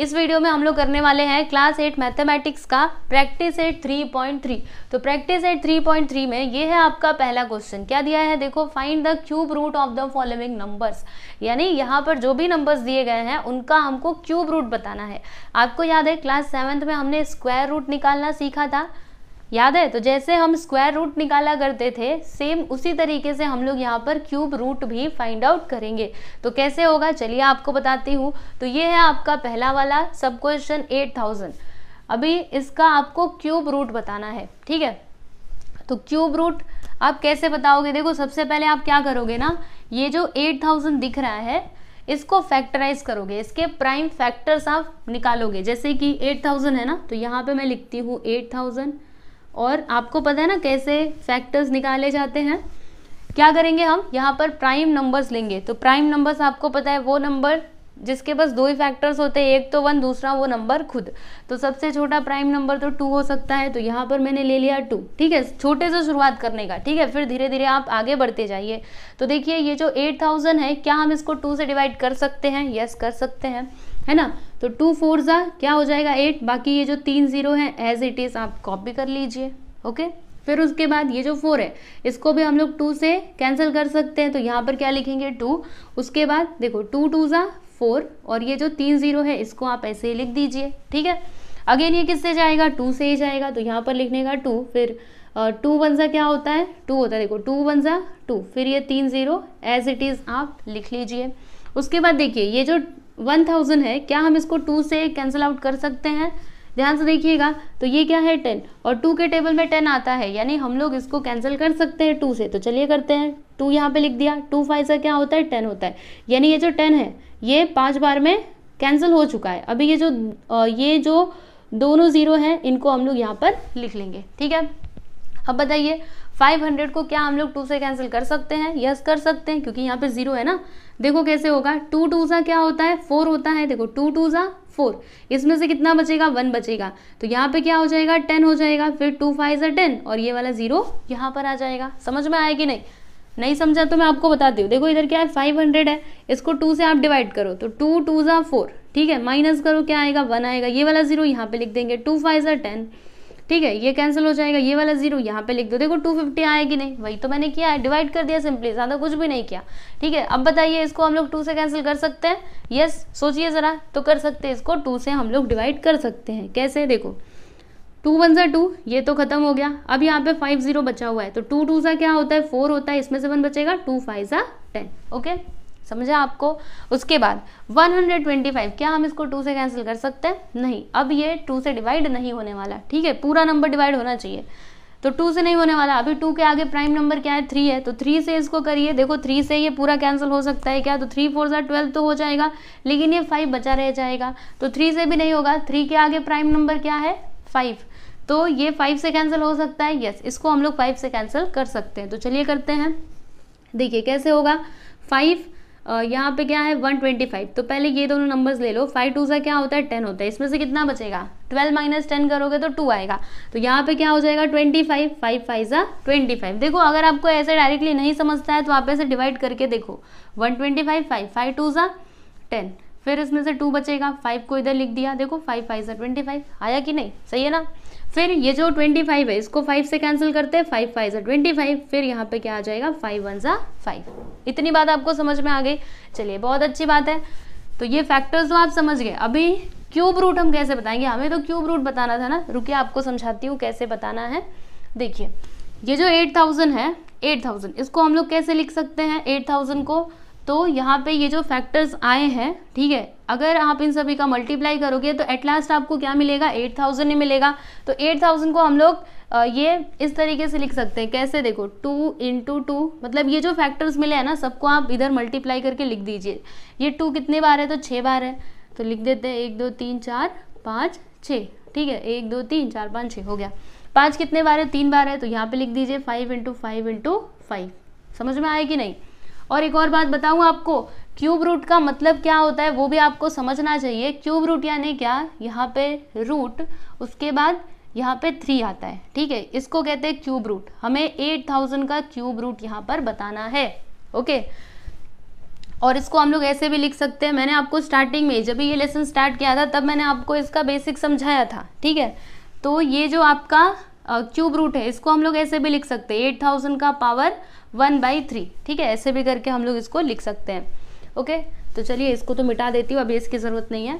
इस वीडियो में हम लोग करने वाले हैं क्लास एट मैथमेटिक्स का practice eight three point three तो practice eight three point three में ये है आपका पहला क्वेश्चन क्या दिया है देखो find the cube root of the following numbers यानी यहाँ पर जो भी नंबर्स दिए गए हैं उनका हमको क्यूब रूट बताना है आपको याद है क्लास सेवन्थ में हमने स्क्वायर रूट निकालना सीखा था याद है तो जैसे हम स्क्वायर रूट निकाला करते थे सेम उसी तरीके से हम लोग यहाँ पर क्यूब रूट भी फाइंड आउट करेंगे तो कैसे होगा चलिए आपको बताती हूँ तो ये है आपका पहला वाला सब क्वेश्चन एट थाउजेंड अभी इसका आपको क्यूब रूट बताना है ठीक है तो क्यूब रूट आप कैसे बताओगे देखो सबसे पहले आप क्या करोगे ना ये जो एट थाउजेंड दिख रहा है इसको फैक्टराइज करोगे इसके प्राइम फैक्टर्स आप निकालोगे जैसे कि एट थाउजेंड है ना तो यहाँ पे मैं लिखती हूँ एट थाउजेंड और आपको पता है ना कैसे फैक्टर्स निकाले जाते हैं क्या करेंगे हम यहाँ पर प्राइम नंबर्स लेंगे तो प्राइम नंबर्स आपको पता है वो नंबर जिसके पास दो ही फैक्टर्स होते हैं एक तो वन दूसरा वो नंबर खुद तो सबसे छोटा प्राइम नंबर तो टू हो सकता है तो यहाँ पर मैंने ले लिया टू ठीक है छोटे से शुरुआत करने का ठीक है फिर धीरे धीरे आप आगे बढ़ते जाइए तो देखिए ये जो एट थाउजेंड है क्या हम इसको टू से डिवाइड कर सकते हैं यस कर सकते हैं है ना तो टू फोर ज़ा क्या हो जाएगा एट बाकी ये जो तीन ज़ीरो है एज इट इज़ आप कॉपी कर लीजिए ओके फिर उसके बाद ये जो फोर है इसको भी हम लोग टू से कैंसिल कर सकते हैं तो यहाँ पर क्या लिखेंगे टू उसके बाद देखो टू टू ज़ा फोर और ये जो तीन ज़ीरो है इसको आप ऐसे ही लिख दीजिए ठीक है अगेन ये किससे जाएगा टू से ही जाएगा तो यहाँ पर लिखने का टू फिर टू वन ज़ा क्या होता है टू होता है देखो टू वन ज़ा टू फिर ये तीन ज़ीरो एज इट इज़ आप लिख लीजिए उसके बाद देखिए ये जो वन थाउजेंड है क्या हम इसको टू से कैंसिल आउट कर सकते हैं ध्यान से देखिएगा तो ये क्या है टेन और टू के टेबल में टेन आता है यानी हम लोग इसको कैंसिल कर सकते हैं टू से तो चलिए करते हैं टू यहाँ पे लिख दिया टू फाइव से क्या होता है टेन होता है यानी ये जो टेन है ये पांच बार में कैंसिल हो चुका है अभी ये जो ये जो दोनों ज़ीरो हैं इनको हम लोग यहाँ पर लिख लेंगे ठीक है अब बताइए 500 को क्या हम लोग टू से कैंसिल कर सकते हैं यस कर सकते हैं क्योंकि यहाँ पे जीरो है ना देखो कैसे होगा टू टू सा क्या होता है फोर होता है देखो टू टू सा फोर इसमें से कितना बचेगा वन बचेगा तो यहाँ पे क्या हो जाएगा टेन हो जाएगा फिर टू फाइव सा टेन और ये वाला जीरो यहाँ पर आ जाएगा समझ में आया कि नहीं नहीं समझा तो मैं आपको बताती हूँ देखो इधर क्या है फाइव हंड्रेड है इसको टू से आप डिवाइड करो तो टू टू सा फोर ठीक है माइनस करो क्या आएगा वन आएगा ये वाला जीरो यहाँ पे लिख देंगे टू फाइव सा टेन ठीक है ये कैंसिल हो जाएगा ये वाला जीरो यहाँ पे लिख दो देखो टू फिफ्टी आएगी नहीं वही तो मैंने किया है डिवाइड कर दिया सिंपली ज़्यादा कुछ भी नहीं किया ठीक है अब बताइए इसको हम लोग टू से कैंसिल कर सकते हैं यस सोचिए ज़रा तो कर सकते हैं इसको टू से हम लोग डिवाइड कर सकते हैं कैसे देखो टू वन सा टू ये तो खत्म हो गया अब यहाँ पे फाइव जीरो बचा हुआ है तो टू टू सा क्या होता है फोर होता है इसमें से वन बचेगा टू फाइव सा टेन ओके समझा आपको उसके बाद 125 क्या हम इसको 2 से कैंसिल कर सकते हैं नहीं अब ये 2 से डिवाइड नहीं होने वाला ठीक है पूरा नंबर डिवाइड होना चाहिए तो टू से नहीं होने वाला अभी टू के आगे प्राइम नंबर क्या है थ्री है तो थ्री से इसको करिए देखो थ्री से ये पूरा कैंसिल हो सकता है क्या तो थ्री फोर सा ट्वेल्व तो हो जाएगा लेकिन ये फाइव बचा रह जाएगा तो थ्री से भी नहीं होगा थ्री के आगे प्राइम नंबर क्या है फाइव तो ये फाइव से कैंसिल हो सकता है यस इसको हम लोग फाइव से कैंसिल कर सकते हैं तो चलिए करते हैं देखिए कैसे होगा फाइव यहाँ पे क्या है 125 तो पहले ये दोनों नंबर्स ले लो फाइव टू सा क्या होता है टेन होता है इसमें से कितना बचेगा ट्वेल्व माइनस टेन करोगे तो टू आएगा तो यहाँ पे क्या हो जाएगा twenty five five five twenty five देखो अगर आपको ऐसे डायरेक्टली नहीं समझता है तो आप ऐसे डिवाइड करके देखो one twenty five five five two ज़ा टेन फिर इसमें से टू बचेगा फाइव को इधर लिख दिया देखो फाइव फाइव सा ट्वेंटी फाइव आया कि नहीं सही है ना फिर ये जो 25 है इसको 5 से कैंसिल करते हैं फाइव फाइव ट्वेंटी फाइव फिर यहाँ पे क्या आ जाएगा फाइव वन ज़ा फाइव इतनी बात आपको समझ में आ गई चलिए बहुत अच्छी बात है तो ये फैक्टर्स तो आप समझ गए अभी क्यूब रूट हम कैसे बताएंगे हमें तो क्यूब रूट बताना था ना रुकिए आपको समझाती हूँ कैसे बताना है देखिए ये जो एट है एट इसको हम लोग कैसे लिख सकते हैं एट को तो यहाँ पे ये जो फैक्टर्स आए हैं ठीक है अगर आप इन सभी का मल्टीप्लाई करोगे तो एट लास्ट आपको क्या मिलेगा एट थाउजेंड ही मिलेगा तो एट थाउजेंड को हम लोग ये इस तरीके से लिख सकते हैं कैसे देखो टू इंटू टू मतलब ये जो फैक्टर्स मिले हैं ना सबको आप इधर मल्टीप्लाई करके लिख दीजिए ये टू कितने बार है तो छः बार है तो लिख देते हैं एक दो तीन चार पाँच छः ठीक है एक दो तीन चार पाँच छः हो गया पाँच कितने बार है तीन बार है तो यहाँ पर लिख दीजिए five into five into five समझ में आए कि नहीं और एक और बात बताऊँ आपको क्यूब रूट का मतलब क्या होता है वो भी आपको समझना चाहिए क्यूब रूट यानी क्या यहाँ पे रूट उसके बाद यहाँ पे थ्री आता है ठीक है इसको कहते हैं क्यूब रूट हमें एट थाउजेंड का क्यूब रूट यहाँ पर बताना है ओके और इसको हम लोग ऐसे भी लिख सकते हैं मैंने आपको स्टार्टिंग में जब ये लेसन स्टार्ट किया था तब मैंने आपको इसका बेसिक समझाया था ठीक है तो ये जो आपका क्यूब रूट है इसको हम लोग ऐसे भी लिख सकते हैं एट थाउजेंड का पावर वन बाई थ्री ठीक है ऐसे भी करके हम लोग इसको लिख सकते हैं ओके तो चलिए इसको तो मिटा देती हूँ अभी इसकी ज़रूरत नहीं है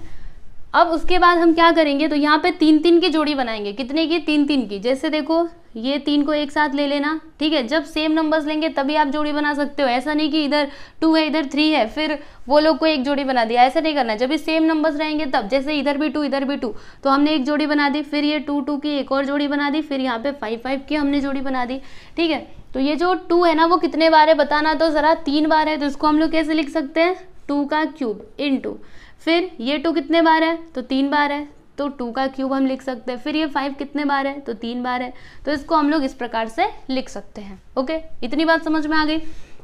अब उसके बाद हम क्या करेंगे तो यहाँ पे तीन तीन की जोड़ी बनाएंगे कितने की तीन तीन की जैसे देखो ये तीन को एक साथ ले लेना ठीक है जब सेम नंबर्स लेंगे तभी आप जोड़ी बना सकते हो ऐसा नहीं कि इधर टू है इधर थ्री है फिर वो लोग को एक जोड़ी बना दिया ऐसा नहीं करना जब भी सेम नंबर्स रहेंगे तब जैसे इधर भी टू इधर भी टू तो हमने एक जोड़ी बना दी फिर ये टू टू की एक और जोड़ी बना दी फिर यहाँ पे फाइव फाइव की हमने जोड़ी बना दी ठीक है तो ये जो टू है ना वो कितने बार है बताना तो ज़रा तीन बार है तो इसको हम लोग कैसे लिख सकते हैं टू का क्यूब इन टू फिर ये टू कितने बार है तो तीन बार है तो टू का क्यूब हम लिख सकते हैं फिर ये फाइव कितने बार है तो तीन बार है तो इसको हम लोग इस प्रकार से लिख सकते हैं ओके इतनी बात समझ में आ गई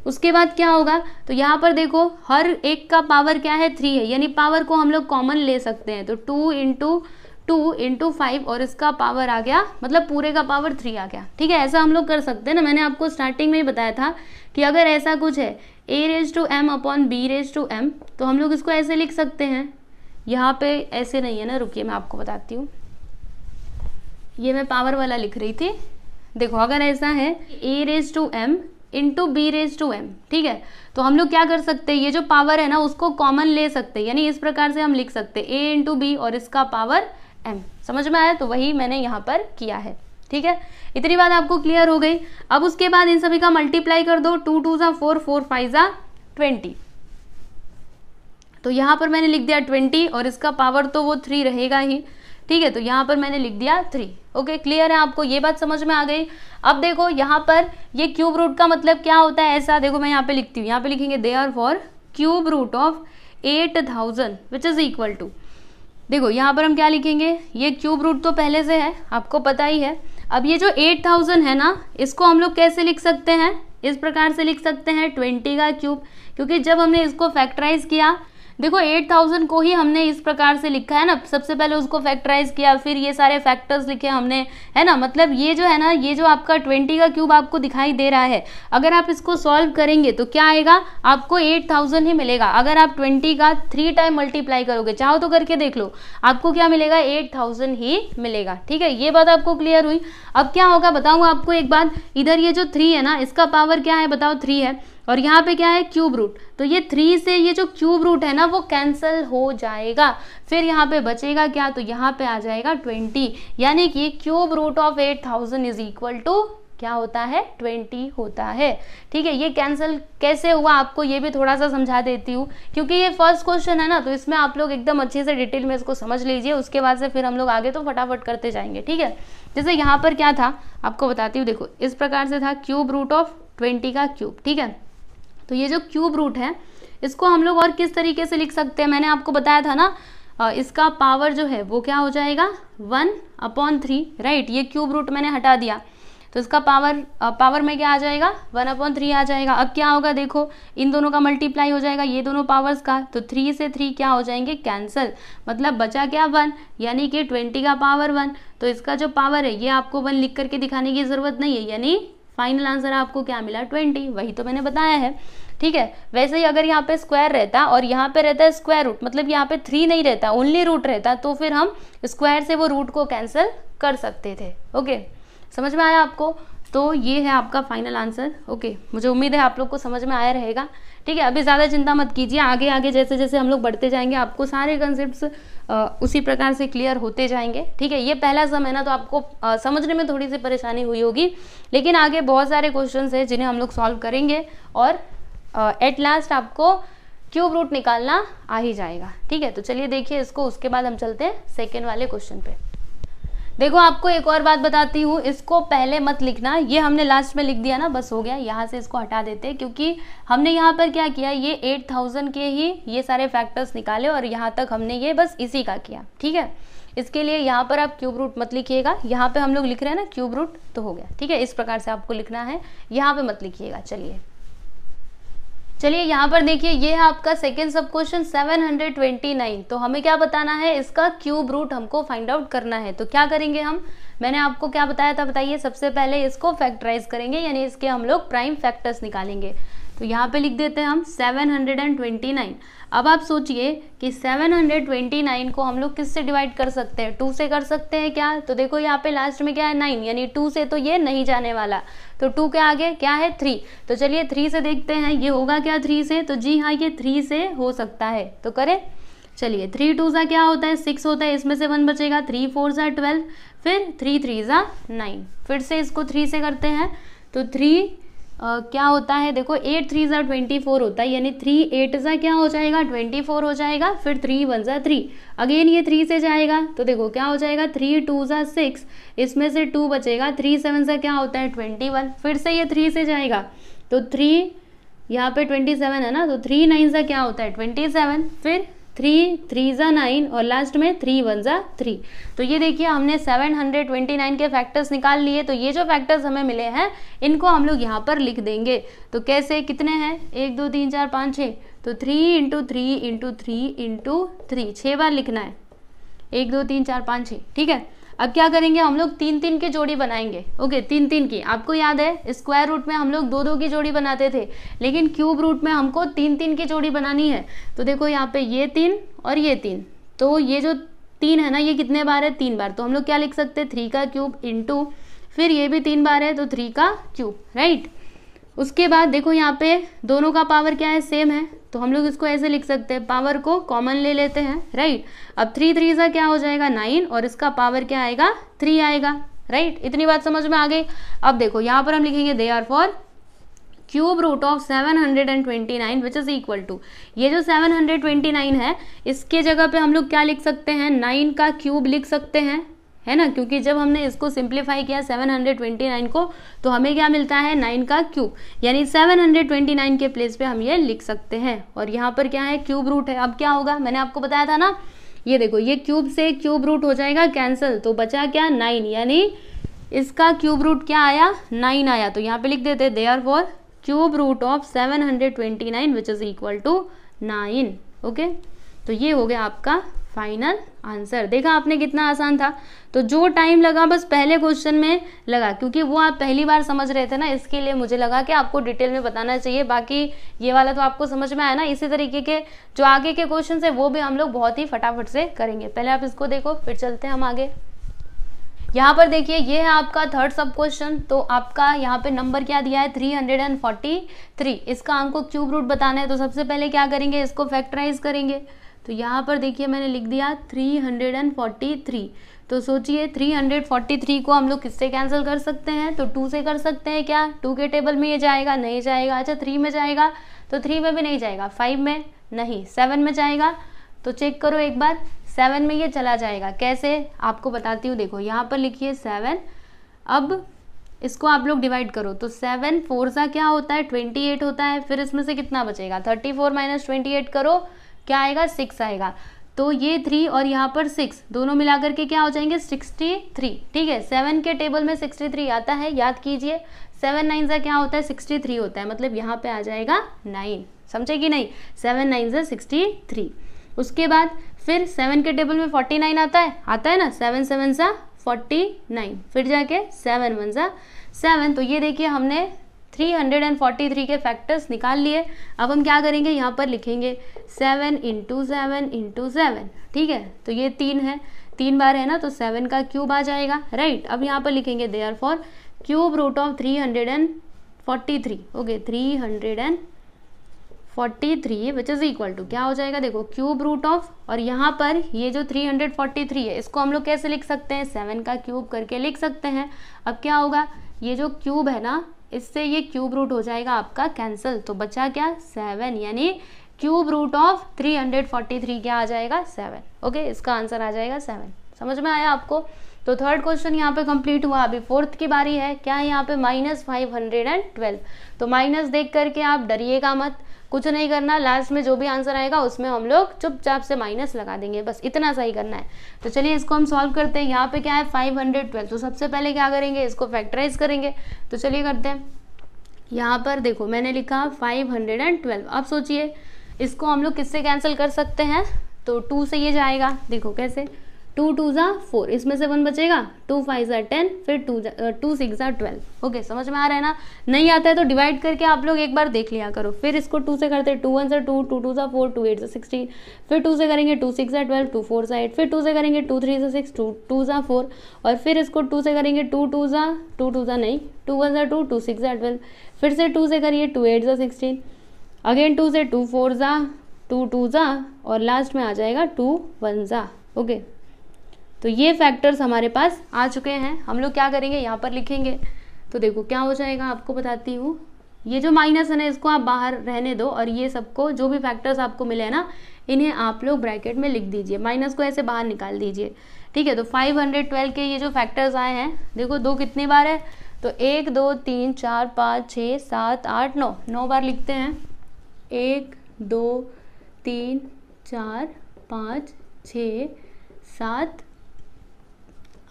उसके बाद क्या होगा तो यहाँ पर देखो हर एक का पावर क्या है थ्री है यानी पावर को हम लोग कॉमन ले सकते हैं तो two into two into five और इसका पावर आ गया मतलब पूरे का पावर थ्री आ गया ठीक है ऐसा हम लोग कर सकते हैं ना मैंने आपको स्टार्टिंग में ही बताया था कि अगर ऐसा कुछ है ए raise to M upon B raise to M तो हम लोग इसको ऐसे लिख सकते हैं यहाँ पे ऐसे नहीं है ना रुकिए मैं आपको बताती हूँ ये मैं पावर वाला लिख रही थी देखो अगर ऐसा है ए raise to m into b raise to m ठीक है तो हम लोग क्या कर सकते हैं ये जो पावर है ना उसको कॉमन ले सकते हैं यानी इस प्रकार से हम लिख सकते हैं ए इंटू बी और इसका पावर एम समझ में आया तो वही मैंने यहाँ पर किया है ठीक है इतनी बात आपको क्लियर हो गई अब उसके बाद इन सभी का मल्टीप्लाई कर दो टू टू जा फोर फोर फाइव जा ट्वेंटी तो यहाँ पर मैंने लिख दिया ट्वेंटी और इसका पावर तो वो थ्री रहेगा ही ठीक है तो यहाँ पर मैंने लिख दिया थ्री ओके क्लियर है आपको ये बात समझ में आ गई अब देखो यहाँ पर ये क्यूब रूट का मतलब क्या होता है ऐसा देखो मैं यहाँ पे लिखती हूँ यहाँ पे लिखेंगे therefore cube root of eight thousand which is equal to देखो यहाँ पर हम क्या लिखेंगे ये क्यूब रूट तो पहले से है आपको पता ही है अब ये जो एट थाउजेंड है ना इसको हम लोग कैसे लिख सकते हैं इस प्रकार से लिख सकते हैं ट्वेंटी का क्यूब क्योंकि जब हमने इसको फैक्टराइज किया देखो एट थाउजेंड को ही हमने इस प्रकार से लिखा है ना सबसे पहले उसको फैक्टराइज किया फिर ये सारे फैक्टर्स लिखे हमने है ना मतलब ये जो है ना ये जो आपका ट्वेंटी का क्यूब आपको दिखाई दे रहा है अगर आप इसको सॉल्व करेंगे तो क्या आएगा आपको एट थाउजेंड ही मिलेगा अगर आप ट्वेंटी का थ्री टाइम मल्टीप्लाई करोगे चाहो तो करके देख लो आपको क्या मिलेगा एट थाउजेंड ही मिलेगा ठीक है ये बात आपको क्लियर हुई अब क्या होगा बताऊँ आपको एक बात इधर ये जो थ्री है ना इसका पावर क्या है बताओ थ्री है और यहाँ पे क्या है क्यूब रूट तो ये थ्री से ये जो क्यूब रूट है ना वो कैंसिल हो जाएगा फिर यहाँ पे बचेगा क्या तो यहाँ पे आ जाएगा ट्वेंटी यानी कि cube root of eight thousand is equal to क्या होता है ट्वेंटी होता है ठीक है ये कैंसिल कैसे हुआ आपको ये भी थोड़ा सा समझा देती हूँ क्योंकि ये फर्स्ट क्वेश्चन है ना तो इसमें आप लोग एकदम अच्छे से डिटेल में इसको समझ लीजिए उसके बाद से फिर हम लोग आगे तो फटाफट करते जाएंगे ठीक है जैसे यहाँ पर क्या था आपको बताती हूँ देखो इस प्रकार से था क्यूब रूट ऑफ ट्वेंटी का क्यूब ठीक है तो ये जो क्यूब रूट है इसको हम लोग और किस तरीके से लिख सकते हैं मैंने आपको बताया था ना इसका पावर जो है वो क्या हो जाएगा वन अपॉन थ्री राइट ये क्यूब रूट मैंने हटा दिया तो इसका पावर पावर में क्या आ जाएगा वन अपॉन थ्री आ जाएगा अब क्या होगा देखो इन दोनों का मल्टीप्लाई हो जाएगा ये दोनों पावर्स का तो थ्री से थ्री क्या हो जाएंगे कैंसिल मतलब बचा क्या वन यानी कि ट्वेंटी का पावर वन तो इसका जो पावर है ये आपको वन लिख करके दिखाने की ज़रूरत नहीं है यानी फाइनल आंसर आपको क्या मिला ट्वेंटी वही तो मैंने बताया है ठीक है वैसे ही अगर यहाँ पे स्क्वायर रहता और यहाँ पे रहता है स्क्वायर रूट मतलब यहाँ पे थ्री नहीं रहता ओनली रूट रहता तो फिर हम स्क्वायर से वो रूट को कैंसिल कर सकते थे ओके समझ में आया आपको तो ये है आपका फाइनल आंसर ओके मुझे उम्मीद है आप लोग को समझ में आया रहेगा ठीक है अभी ज़्यादा चिंता मत कीजिए आगे आगे जैसे जैसे हम लोग बढ़ते जाएंगे आपको सारे कंसेप्ट उसी प्रकार से क्लियर होते जाएंगे ठीक है ये पहला सम है ना तो आपको आ, समझने में थोड़ी सी परेशानी हुई होगी लेकिन आगे बहुत सारे क्वेश्चन हैं जिन्हें हम लोग सॉल्व करेंगे और एट लास्ट आपको क्यूब रूट निकालना आ ही जाएगा ठीक है तो चलिए देखिए इसको उसके बाद हम चलते हैं सेकेंड वाले क्वेश्चन पे देखो आपको एक और बात बताती हूँ इसको पहले मत लिखना ये हमने लास्ट में लिख दिया ना बस हो गया यहाँ से इसको हटा देते क्योंकि हमने यहाँ पर क्या किया ये एट थाउजेंड के ही ये सारे फैक्टर्स निकाले और यहाँ तक हमने ये बस इसी का किया ठीक है इसके लिए यहाँ पर आप क्यूब रूट मत लिखिएगा यहाँ पर हम लोग लिख रहे हैं ना क्यूब रूट तो हो गया ठीक है इस प्रकार से आपको लिखना है यहाँ पर मत लिखिएगा चलिए चलिए यहाँ पर देखिए ये है आपका सेकेंड सब क्वेश्चन नाइन तो हमें क्या बताना है इसका क्यूब रूट हमको फाइंड आउट करना है तो क्या करेंगे हम मैंने आपको क्या बताया था बताइए सबसे पहले इसको फैक्टराइज करेंगे यानी इसके हम लोग प्राइम फैक्टर्स निकालेंगे तो यहाँ पे लिख देते हैं हम 729 अब आप सोचिए कि 729 को हम लोग किससे डिवाइड कर सकते हैं टू से कर सकते हैं क्या तो देखो यहाँ पे लास्ट में क्या है नाइन यानी टू से तो ये नहीं जाने वाला तो टू के आगे क्या है थ्री तो चलिए थ्री से देखते हैं ये होगा क्या थ्री से तो जी हाँ ये थ्री से हो सकता है तो करें चलिए थ्री टू सा क्या होता है सिक्स होता है इसमें से वन बचेगा थ्री फोर सा ट्वेल्व फिर थ्री थ्री ज़ा नाइन फिर से इसको थ्री से करते हैं तो थ्री Uh, क्या होता है देखो एट थ्री ज़ा ट्वेंटी फोर होता है यानी थ्री एट ज़ा क्या हो जाएगा ट्वेंटी फोर हो जाएगा फिर थ्री वन ज़ा थ्री अगेन ये थ्री से जाएगा तो देखो क्या हो जाएगा थ्री टू ज़ा सिक्स इसमें से टू बचेगा थ्री सेवन ज़ा क्या होता है ट्वेंटी वन फिर से ये थ्री से जाएगा तो थ्री यहाँ पे ट्वेंटी सेवन है ना तो थ्री नाइन ज़ा क्या होता है ट्वेंटी सेवन फिर थ्री थ्री ज़ा नाइन और लास्ट में थ्री वन ज़ा थ्री तो ये देखिए हमने सेवन हंड्रेड ट्वेंटी नाइन के फैक्टर्स निकाल लिए तो ये जो फैक्टर्स हमें मिले हैं इनको हम लोग यहाँ पर लिख देंगे तो कैसे कितने हैं एक दो तीन चार पाँच छः तो three into three into three into three छः बार लिखना है एक दो तीन चार पाँच छः ठीक है अब क्या करेंगे हम लोग तीन तीन की जोड़ी बनाएंगे ओके तीन तीन की आपको याद है स्क्वायर रूट में हम लोग दो दो की जोड़ी बनाते थे लेकिन क्यूब रूट में हमको तीन तीन की जोड़ी बनानी है तो देखो यहाँ पे ये तीन और ये तीन तो ये जो तीन है ना ये कितने बार है तीन बार तो हम लोग क्या लिख सकते हैं थ्री का क्यूब इंटू फिर ये भी तीन बार है तो थ्री का क्यूब राइट उसके बाद देखो यहाँ पे दोनों का पावर क्या है सेम है तो हम लोग इसको ऐसे लिख सकते हैं पावर को कॉमन ले लेते हैं राइट अब थ्री थ्री सा क्या हो जाएगा नाइन और इसका पावर क्या आएगा थ्री आएगा राइट इतनी बात समझ में आ गई अब देखो यहाँ पर हम लिखेंगे therefore cube root of seven hundred and twenty nine which is equal to ये जो सेवन हंड्रेड ट्वेंटी नाइन है इसके जगह पे हम लोग क्या लिख सकते हैं नाइन का क्यूब लिख सकते हैं है ना क्योंकि जब हमने इसको सिंप्लीफाई किया 729 को तो हमें क्या मिलता है 9 का क्यूब यानी 729 के प्लेस पे हम ये लिख सकते हैं और यहाँ पर क्या है क्यूब रूट है अब क्या होगा मैंने आपको बताया था ना ये देखो ये क्यूब से क्यूब रूट हो जाएगा कैंसिल तो बचा क्या नाइन यानी इसका क्यूब रूट क्या आया नाइन आया तो यहाँ पे लिख देते therefore cube root of seven hundred twenty nine which is equal to nine okay तो ये हो गया आपका फाइनल आंसर देखा आपने कितना आसान था तो जो टाइम लगा बस पहले क्वेश्चन में लगा क्योंकि वो आप पहली बार समझ रहे थे ना इसके लिए मुझे लगा कि आपको डिटेल में बताना चाहिए बाकी ये वाला तो आपको समझ में आया ना इसी तरीके के जो आगे के क्वेश्चन है वो भी हम लोग बहुत ही फटाफट से करेंगे पहले आप इसको देखो फिर चलते हैं हम आगे यहाँ पर देखिए ये है आपका थर्ड सब क्वेश्चन तो आपका यहाँ पे नंबर क्या दिया है 343 इसका हमको क्यूब रूट बताना है तो सबसे पहले क्या करेंगे इसको फैक्टराइज करेंगे तो यहाँ पर देखिए मैंने लिख दिया 343 तो सोचिए 343 को हम लोग किससे कैंसिल कर सकते हैं तो टू से कर सकते हैं क्या टू के टेबल में ये जाएगा नहीं जाएगा अच्छा थ्री में जाएगा तो थ्री में भी नहीं जाएगा फाइव में नहीं सेवन में जाएगा तो चेक करो एक बार सेवन में ये चला जाएगा कैसे आपको बताती हूँ देखो यहाँ पर लिखिए सेवन अब इसको आप लोग डिवाइड करो तो सेवन फोर सा क्या होता है ट्वेंटी एट होता है फिर इसमें से कितना बचेगा thirty four minus twenty eight करो क्या आएगा सिक्स आएगा तो ये थ्री और यहाँ पर सिक्स दोनों मिलाकर के क्या हो जाएंगे सिक्सटी थ्री ठीक है सेवन के टेबल में सिक्सटी थ्री आता है याद कीजिए सेवन नाइन सा क्या होता है सिक्सटी थ्री होता है मतलब यहाँ पे आ जाएगा नाइन समझे कि नहीं सेवन नाइन सा सिक्सटी थ्री उसके बाद फिर सेवन के टेबल में फोर्टी नाइन आता है आता है ना सेवन सेवन सा फोर्टी नाइन फिर जाके सेवन वन सा सेवन तो ये देखिए हमने 343 के फैक्टर्स निकाल लिए अब हम क्या करेंगे यहाँ पर लिखेंगे seven into seven into seven ठीक है तो ये तीन है तीन बार है ना तो सेवन का क्यूब आ जाएगा राइट अब यहाँ पर लिखेंगे therefore cube root of three hundred and forty three okay three hundred and forty three which is equal to क्या हो जाएगा देखो क्यूब रूट ऑफ और यहाँ पर ये जो थ्री हंड्रेड फोर्टी थ्री है इसको हम लोग कैसे लिख सकते हैं सेवन का क्यूब करके लिख सकते हैं अब क्या होगा ये जो क्यूब है ना इससे ये क्यूब रूट हो जाएगा आपका कैंसिल तो बचा क्या सेवन यानी cube root of three hundred forty three क्या आ जाएगा सेवन ओके इसका आंसर आ जाएगा सेवन समझ में आया आपको तो थर्ड क्वेश्चन यहाँ पे कंप्लीट हुआ अभी फोर्थ की बारी है क्या यहाँ पे minus five hundred and twelve तो माइनस देख करके आप डरिएगा मत कुछ नहीं करना लास्ट में जो भी आंसर आएगा उसमें हम लोग चुपचाप से माइनस लगा देंगे बस इतना सा ही करना है तो चलिए इसको हम सॉल्व करते हैं यहाँ पे क्या है फाइव हंड्रेड ट्वेल्व तो सबसे पहले क्या करेंगे इसको फैक्टराइज करेंगे तो चलिए करते हैं यहाँ पर देखो मैंने लिखा फाइव हंड्रेड एंड ट्वेल्व अब सोचिए इसको हम लोग किससे कैंसिल कर सकते हैं तो टू से ये जाएगा देखो कैसे टू टू ज़ा फोर इसमें से वन बचेगा टू फाइव ज़ा टेन फिर टू टू सिक्स ज़ा ट्वेल्व ओके समझ में आ रहा है ना नहीं आता है तो डिवाइड करके आप लोग एक बार देख लिया करो फिर इसको टू से करते टू वन ज़ा टू टू टू ज़ा फोर टू एट ज़ा सिक्सटीन फिर टू से करेंगे टू सिक्स ज़ा ट्वेल्व टू फोर ज़ा एट फिर टू से करेंगे टू थ्री ज़ा सिक्स टू टू ज़ा फोर और फिर इसको टू से करेंगे टू टू ज़ा टू टू ज़ा नहीं टू वन ज़ा टू टू सिक्स ज़ा ट्वेल्व फिर से टू से करिए टू एट ज़ा सिक्सटीन अगेन टू से टू फोर ज़ा टू टू ज़ा और लास्ट में आ जाएगा टू वन ज़ा ओके तो ये फैक्टर्स हमारे पास आ चुके हैं हम लोग क्या करेंगे यहाँ पर लिखेंगे तो देखो क्या हो जाएगा आपको बताती हूँ ये जो माइनस है ना इसको आप बाहर रहने दो और ये सबको जो भी फैक्टर्स आपको मिले ना इन्हें आप लोग ब्रैकेट में लिख दीजिए माइनस को ऐसे बाहर निकाल दीजिए ठीक है तो 512 के ये जो फैक्टर्स आए हैं देखो दो कितने बार है तो एक दो तीन चार पाँच छः सात आठ नौ नौ बार लिखते हैं एक दो तीन चार पाँच छ सात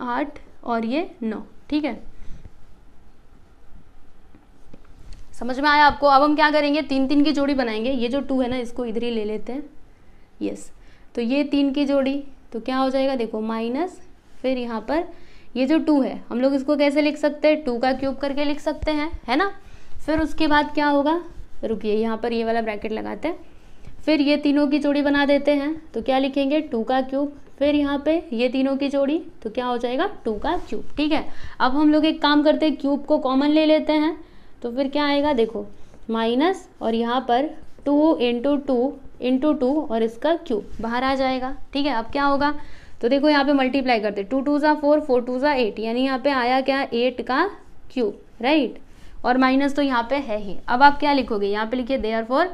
आठ और ये नौ ठीक है समझ में आया आपको अब हम क्या करेंगे तीन तीन की जोड़ी बनाएंगे ये जो टू है ना इसको इधर ही ले लेते हैं यस तो ये तीन की जोड़ी तो क्या हो जाएगा देखो माइनस फिर यहाँ पर ये जो टू है हम लोग इसको कैसे लिख सकते हैं टू का क्यूब करके लिख सकते हैं है ना फिर उसके बाद क्या होगा रुकिए यहाँ पर ये वाला ब्रैकेट लगाते हैं फिर ये तीनों की जोड़ी बना देते हैं तो क्या लिखेंगे टू का क्यूब फिर यहाँ पे ये तीनों की जोड़ी तो क्या हो जाएगा टू का क्यूब ठीक है अब हम लोग एक काम करते हैं क्यूब को कॉमन ले लेते हैं तो फिर क्या आएगा देखो माइनस और यहाँ पर two into two into two और इसका क्यूब बाहर आ जाएगा ठीक है अब क्या होगा तो देखो यहाँ पे मल्टीप्लाई करते टू टू ज़ा फोर फोर टू ज़ा एट यानी यहाँ पे आया क्या एट का क्यूब राइट और माइनस तो यहाँ पे है ही अब आप क्या लिखोगे यहाँ पे लिखिए therefore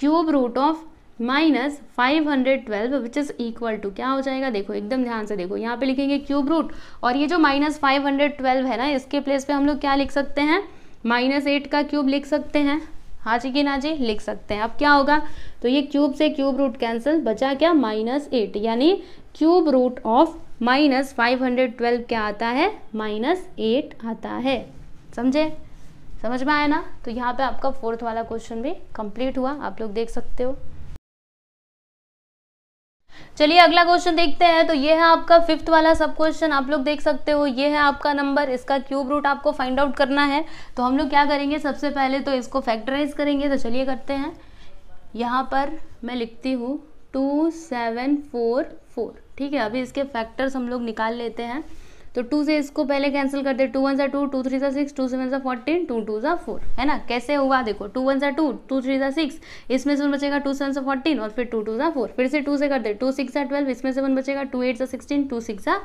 cube root of minus five hundred twelve which is equal to क्या हो जाएगा देखो एकदम ध्यान से देखो यहाँ पे लिखेंगे क्यूब रूट और ये जो माइनस फाइव हंड्रेड ट्वेल्व है ना इसके प्लेस पे हम लोग क्या लिख सकते हैं माइनस एट का क्यूब लिख सकते हैं हाँ जी कि ना जी लिख सकते हैं अब क्या होगा तो ये क्यूब से क्यूब रूट कैंसिल बचा क्या माइनस एट यानी cube root of minus five hundred twelve क्या आता है माइनस एट आता है समझे समझ में आया ना तो यहाँ पे आपका फोर्थ वाला क्वेश्चन भी कंप्लीट हुआ आप लोग देख सकते हो चलिए अगला क्वेश्चन देखते हैं तो ये है आपका फिफ्थ वाला सब क्वेश्चन आप लोग देख सकते हो ये है आपका नंबर इसका क्यूब रूट आपको फाइंड आउट करना है तो हम लोग क्या करेंगे सबसे पहले तो इसको फैक्टराइज करेंगे तो चलिए करते हैं यहाँ पर मैं लिखती हूँ टू सेवन फोर फोर ठीक है अभी इसके फैक्टर्स हम लोग निकाल लेते हैं तो टू से इसको पहले कैंसिल कर दे टू वन सा टू टू थ्री सा सिक्स टू सेवन सा फोर्टीन टू टू सा फोर है ना कैसे हुआ देखो टू वन सा टू टू थ्री सा सिक्स इसमें से वन बचेगा टू सेवन सा फोर्टीन और फिर टू टू सा फोर फिर से टू से कर दे टू सिक्स सा ट्वेल्व इसमें से वन बचेगा टू एट सा सिक्सटीन टू सिक्स सा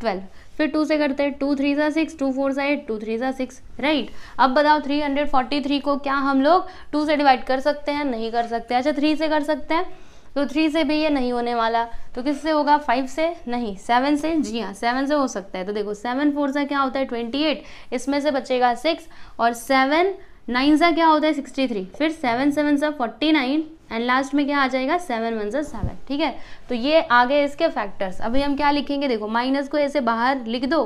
ट्वेल्व फिर टू से करते हैं टू थ्री सा सिक्स टू फोर सा एट टू थ्री सा सिक्स राइट अब बताओ थ्री हंड्रेड फोर्टी थ्री को क्या हम लोग टू से डिवाइड कर सकते हैं नहीं कर सकते अच्छा थ्री से कर सकते हैं तो थ्री से भी ये नहीं होने वाला तो किससे होगा फाइव से नहीं सेवन से जी हाँ सेवन से हो सकता है तो देखो सेवन फोर सा क्या होता है ट्वेंटी एट इसमें से बचेगा सिक्स और सेवन नाइन सा क्या होता है सिक्सटी थ्री फिर सेवन सेवन सा फोर्टी नाइन एंड लास्ट में क्या आ जाएगा सेवन वन सा सेवन ठीक है तो ये आ गए इसके फैक्टर्स अभी हम क्या लिखेंगे देखो माइनस को ऐसे बाहर लिख दो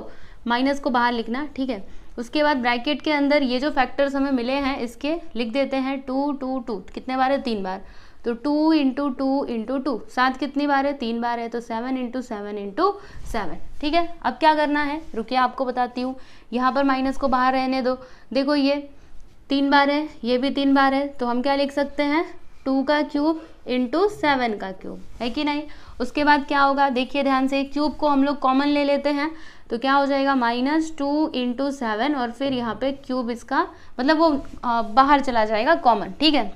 माइनस को बाहर लिखना ठीक है उसके बाद ब्रैकेट के अंदर ये जो फैक्टर्स हमें मिले हैं इसके लिख देते हैं टू टू टू कितने बार है तीन बार तो two into two into two सात कितनी बार है तीन बार है तो seven into seven into seven ठीक है अब क्या करना है रुकिए आपको बताती हूँ यहाँ पर माइनस को बाहर रहने दो देखो ये तीन बार है ये भी तीन बार है तो हम क्या लिख सकते हैं टू का क्यूब इंटू सेवन का क्यूब है कि नहीं उसके बाद क्या होगा देखिए ध्यान से क्यूब को हम लोग कॉमन ले लेते हैं तो क्या हो जाएगा माइनस टू इंटू सेवन और फिर यहाँ पे क्यूब इसका मतलब वो बाहर चला जाएगा कॉमन ठीक है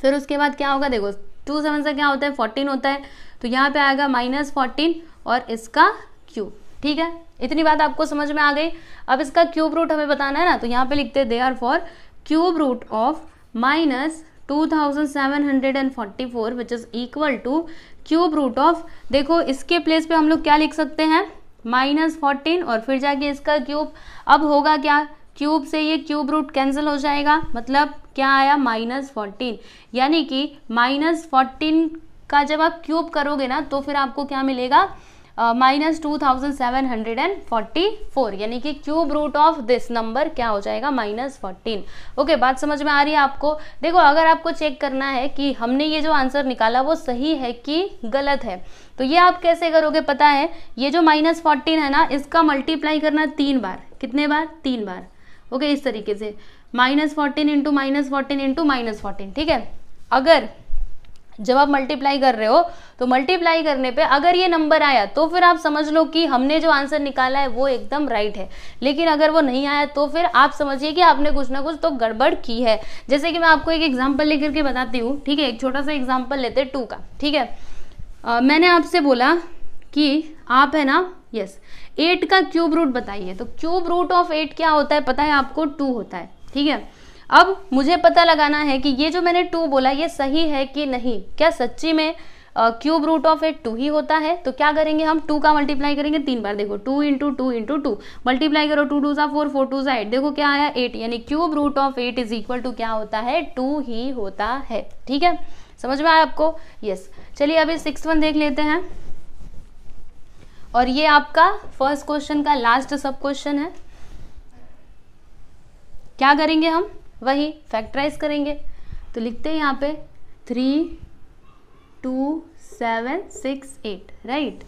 फिर उसके बाद क्या होगा देखो टू सेवन से क्या होता है फोर्टीन होता है तो यहाँ पे आएगा माइनस फोर्टीन और इसका क्यूब ठीक है इतनी बात आपको समझ में आ गई अब इसका क्यूब रूट हमें बताना है ना तो यहाँ पे लिखते हैं therefore cube root of minus four which is equal to cube root of देखो इसके प्लेस पे हम लोग क्या लिख सकते हैं माइनस फोर्टीन और फिर जाके इसका क्यूब अब होगा क्या क्यूब से ये क्यूब रूट कैंसिल हो जाएगा मतलब क्या आया माइनस फोर्टीन यानी कि माइनस फोर्टीन का जब आप क्यूब करोगे ना तो फिर आपको क्या मिलेगा minus two thousand seven hundred and forty four यानी कि cube root of this number क्या हो जाएगा माइनस फोर्टीन ओके बात समझ में आ रही है आपको देखो अगर आपको चेक करना है कि हमने ये जो आंसर निकाला वो सही है कि गलत है तो ये आप कैसे करोगे पता है ये जो माइनस फोर्टीन है ना इसका मल्टीप्लाई करना तीन बार कितने बार तीन बार ओके इस तरीके से minus fourteen into minus fourteen into minus fourteen ठीक है अगर जब आप मल्टीप्लाई कर रहे हो तो मल्टीप्लाई करने पे अगर ये नंबर आया तो फिर आप समझ लो कि हमने जो आंसर निकाला है वो एकदम राइट है लेकिन अगर वो नहीं आया तो फिर आप समझिए कि आपने कुछ ना कुछ तो गड़बड़ की है जैसे कि मैं आपको एक एग्जाम्पल लेकर के बताती हूँ ठीक है एक छोटा सा एग्जाम्पल लेते हैं टू का ठीक है आ, मैंने आपसे बोला कि आप है ना यस एट का क्यूब रूट बताइए तो क्यूब रूट ऑफ एट क्या होता है पता है आपको टू होता है ठीक है अब मुझे पता लगाना है कि ये जो मैंने टू बोला ये सही है कि नहीं क्या सच्ची में cube root of eight two ही होता है तो क्या करेंगे हम टू का मल्टीप्लाई करेंगे तीन बार देखो two into two into two multiply करो टू टू सा फोर फोर टू सा एट देखो क्या आया एट यानी cube root of eight is equal to क्या होता है टू ही होता है ठीक है समझ में आया आपको यस चलिए अभी सिक्स वन देख लेते हैं और ये आपका फर्स्ट क्वेश्चन का लास्ट सब क्वेश्चन है क्या करेंगे हम वही फैक्टराइज करेंगे तो लिखते हैं यहाँ पे three two seven six eight right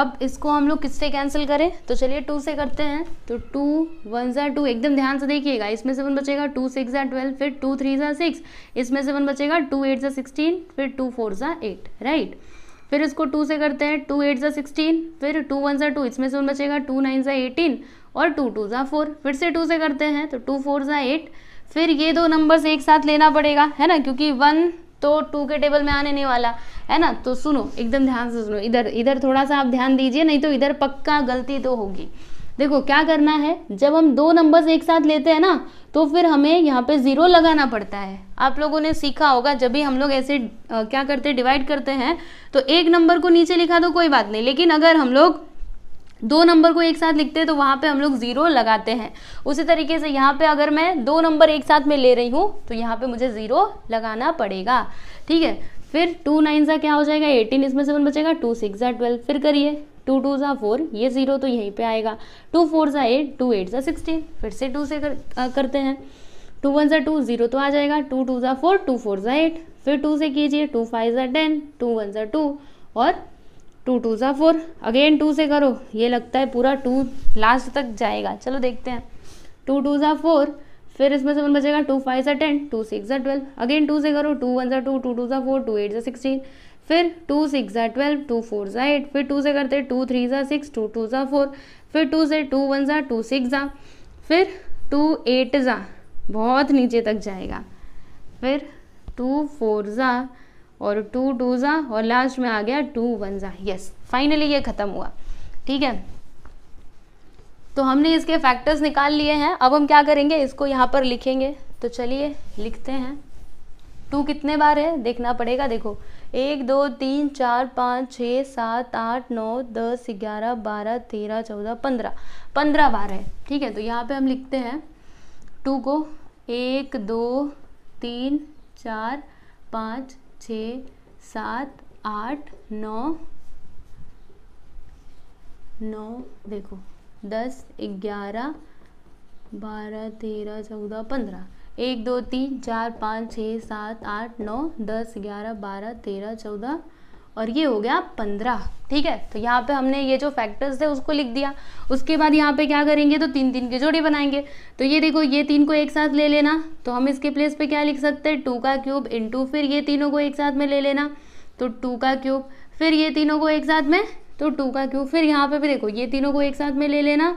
अब इसको हम लोग किससे कैंसिल करें तो चलिए टू से करते हैं तो टू वन ज़ा टू एकदम ध्यान से देखिएगा इसमें से वन बचेगा टू सिक्स ज़ा ट्वेल्व फिर टू थ्री ज़ा सिक्स इसमें से वन बचेगा टू एट ज़ा सिक्सटीन फिर टू फोर ज़ा एट राइट फिर इसको टू से करते हैं टू एट ज़ा सिक्सटीन फिर टू वन ज़ा टू इसमें से बचेगा टू नाइन ज़ा एटीन और टू टू ज़ा फोर फिर से टू से करते हैं तो टू फोर ज़ा एट फिर ये दो नंबर्स एक साथ लेना पड़ेगा है ना क्योंकि वन तो टू के टेबल में आने नहीं वाला है ना तो सुनो एकदम ध्यान से सुनो इधर इधर थोड़ा सा आप ध्यान दीजिए नहीं तो इधर पक्का गलती तो होगी देखो क्या करना है जब हम दो नंबर्स एक साथ लेते हैं ना तो फिर हमें यहाँ पे ज़ीरो लगाना पड़ता है आप लोगों ने सीखा होगा जब भी हम लोग ऐसे आ, क्या करते हैं डिवाइड करते हैं तो एक नंबर को नीचे लिखा तो कोई बात नहीं लेकिन अगर हम लोग दो नंबर को एक साथ लिखते हैं तो वहाँ पे हम लोग ज़ीरो लगाते हैं उसी तरीके से यहाँ पे अगर मैं दो नंबर एक साथ में ले रही हूँ तो यहाँ पे मुझे ज़ीरो लगाना पड़ेगा ठीक है फिर टू नाइन सा क्या हो जाएगा एटीन इसमें से वन बचेगा टू सिक्स ज़ा ट्वेल्व फिर करिए टू टू ज़ा फोर ये ज़ीरो तो यहीं पे आएगा टू फोर ज़ा एट टू एट ज़ा सिक्सटीन फिर से टू से कर, आ, करते हैं टू वन ज़ा टू ज़ीरो तो आ जाएगा टू टू ज़ा फोर टू फोर ज़ा एट फिर टू से कीजिए टू फाइव ज़ा टेन टू वन ज़ा टू और टू टू ज़ा फोर अगेन टू से करो ये लगता है पूरा टू लास्ट तक जाएगा चलो देखते हैं टू टू ज़ा फोर फिर इसमें से वन बचेगा टू फाइव ज़ा टेन टू सिक्स ज़ा ट्वेल्व अगेन टू से करो टू वन ज़ा टू टू टू ज़ा फोर टू एट ज़ा सिक्सटीन फिर टू सिक्स ज़ा ट्वेल्व टू फोर ज़ा एट फिर टू से करते टू थ्री ज़ा सिक्स टू टू ज़ा फोर फिर टू से टू वन ज़ा टू सिक्स ज़ा फिर टू एट ज़ा बहुत नीचे तक जाएगा फिर टू फोर ज़ा और टू टू ज़ा और लास्ट में आ गया टू वन ज़ा यस फाइनली ये ख़त्म हुआ ठीक है तो हमने इसके फैक्टर्स निकाल लिए हैं अब हम क्या करेंगे इसको यहाँ पर लिखेंगे तो चलिए लिखते हैं टू कितने बार है देखना पड़ेगा देखो एक दो तीन चार पाँच छः सात आठ नौ दस ग्यारह बारह तेरह चौदह पंद्रह पंद्रह बार है ठीक है तो यहाँ पे हम लिखते हैं टू को एक दो तीन चार पाँच छ सात आठ नौ नौ देखो दस ग्यारह बारह तेरह चौदह पंद्रह एक दो तीन चार पाँच छः सात आठ नौ दस ग्यारह बारह तेरह चौदह और ये हो गया पंद्रह ठीक है तो यहाँ पे हमने ये जो फैक्टर्स थे उसको लिख दिया उसके बाद यहाँ पे क्या करेंगे तो तीन तीन के जोड़े बनाएंगे तो ये देखो ये तीन को एक साथ ले लेना तो हम इसके प्लेस पे क्या लिख सकते हैं टू का क्यूब इंटू फिर ये तीनों को एक साथ में ले लेना तो टू का क्यूब फिर ये तीनों को एक साथ में तो टू का क्यूब फिर यहाँ पे भी देखो ये तीनों को एक साथ में ले लेना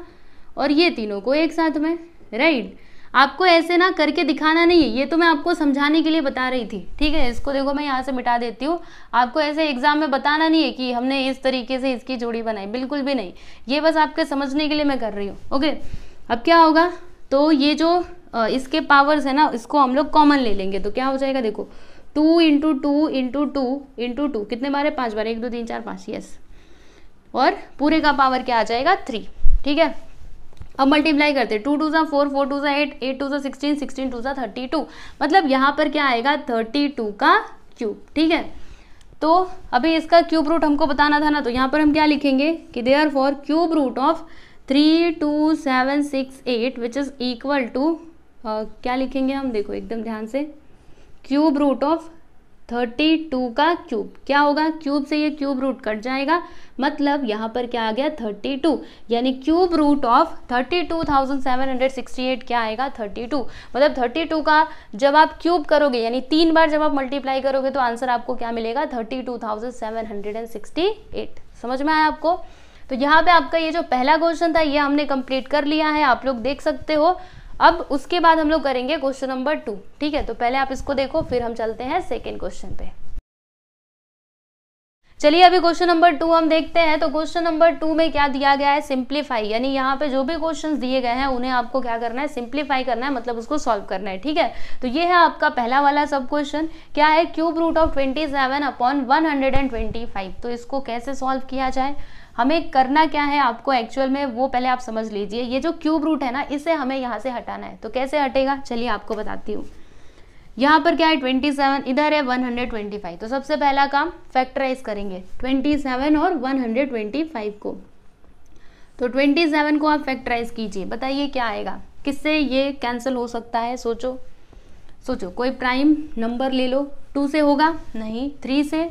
और ये तीनों को एक साथ में राइट right? आपको ऐसे ना करके दिखाना नहीं है ये तो मैं आपको समझाने के लिए बता रही थी ठीक है इसको देखो मैं यहाँ से मिटा देती हूँ आपको ऐसे एग्जाम में बताना नहीं है कि हमने इस तरीके से इसकी जोड़ी बनाई बिल्कुल भी नहीं ये बस आपके समझने के लिए मैं कर रही हूँ ओके अब क्या होगा तो ये जो इसके पावर्स है ना इसको हम लोग कॉमन ले लेंगे तो क्या हो जाएगा देखो two into two into two into two कितने बार है पाँच बार एक दो तीन चार पाँच यस और पूरे का पावर क्या आ जाएगा थ्री ठीक है अब मल्टीप्लाई करते हैं टू टू ज़ा फोर फोर टू ज़ा एट एट टू ज़ा सिक्सटीन सिक्सटीन टू ज़ा थर्टी टू मतलब यहाँ पर क्या आएगा थर्टी टू का क्यूब ठीक है तो अभी इसका क्यूब रूट हमको बताना था ना तो यहाँ पर हम क्या लिखेंगे कि therefore cube root of three two seven six eight which is equal to क्या लिखेंगे हम देखो एकदम ध्यान से cube root of thirty two का क्यूब क्या होगा क्यूब से ये क्यूब रूट कट जाएगा मतलब यहाँ पर क्या आ गया थर्टी टू यानी cube root of thirty two thousand seven hundred sixty eight क्या आएगा थर्टी टू मतलब थर्टी टू का जब आप क्यूब करोगे यानी तीन बार जब आप मल्टीप्लाई करोगे तो आंसर आपको क्या मिलेगा thirty two thousand seven hundred and sixty eight समझ में आया आपको तो यहाँ पे आपका ये जो पहला क्वेश्चन था ये हमने कंप्लीट कर लिया है आप लोग देख सकते हो अब उसके बाद हम लोग करेंगे क्वेश्चन नंबर टू ठीक है तो पहले आप इसको देखो फिर हम चलते हैं सेकेंड क्वेश्चन पे चलिए अभी क्वेश्चन नंबर टू हम देखते हैं तो क्वेश्चन नंबर टू में क्या दिया गया है सिंप्लीफाई यानी यहाँ पे जो भी क्वेश्चंस दिए गए हैं उन्हें आपको क्या करना है सिंप्लीफाई करना है मतलब उसको सॉल्व करना है ठीक है तो ये है आपका पहला वाला सब क्वेश्चन क्या है cube root of twenty seven upon one hundred and twenty five तो इसको कैसे सॉल्व किया जाए हमें करना क्या है आपको एक्चुअल में वो पहले आप समझ लीजिए ये जो क्यूब रूट है ना इसे हमें यहाँ से हटाना है तो कैसे हटेगा चलिए आपको बताती हूँ यहाँ पर क्या है 27 इधर है 125 तो सबसे पहला काम फैक्टराइज करेंगे 27 और 125 को तो 27 को आप फैक्टराइज कीजिए बताइए क्या आएगा किससे ये कैंसिल हो सकता है सोचो सोचो कोई प्राइम नंबर ले लो टू से होगा नहीं थ्री से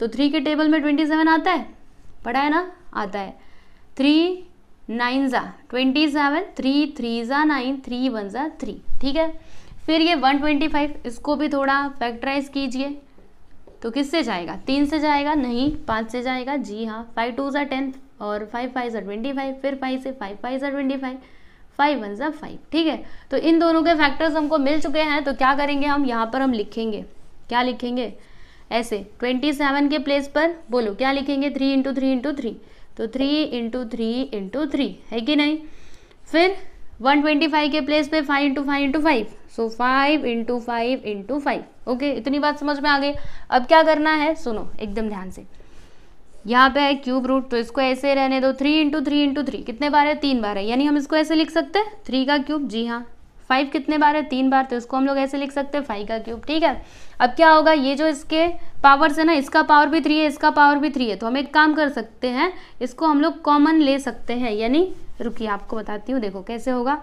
तो थ्री के टेबल में 27 आता है पढ़ा है ना आता है थ्री नाइन ज़ा ट्वेंटी सेवन थ्री थ्री ज़ा नाइन थ्री वन ज़ा थ्री ठीक है फिर ये वन ट्वेंटी फाइव इसको भी थोड़ा फैक्टराइज कीजिए तो किससे जाएगा तीन से जाएगा नहीं पाँच से जाएगा जी हाँ फाइव टू ज़ा टेन और फाइव फाइव ज़ा ट्वेंटी फाइव फिर फाइव से फाइव फाइव ज़ा ट्वेंटी फाइव फाइव वन ज़ा फाइव ठीक है तो इन दोनों के फैक्टर्स हमको मिल चुके हैं तो क्या करेंगे हम यहाँ पर हम लिखेंगे क्या लिखेंगे ऐसे ट्वेंटी सेवन के प्लेस पर बोलो क्या लिखेंगे three into three into three तो three into three into three है कि नहीं फिर वन ट्वेंटी फाइव के प्लेस पे five into five into five so five into five into five okay इतनी बात समझ में आ गई अब क्या करना है सुनो एकदम ध्यान से यहाँ पे है क्यूब रूट तो इसको ऐसे रहने दो three into three into three कितने बार है तीन बार है यानी हम इसको ऐसे लिख सकते हैं थ्री का क्यूब जी हाँ फाइव कितने बार है तीन बार तो इसको हम लोग ऐसे लिख सकते हैं फाइव का क्यूब ठीक है अब क्या होगा ये जो इसके पावर्स है ना इसका पावर भी थ्री है इसका पावर भी थ्री है तो हम एक काम कर सकते हैं इसको हम लोग कॉमन ले सकते हैं यानी रुकिए आपको बताती हूँ देखो कैसे होगा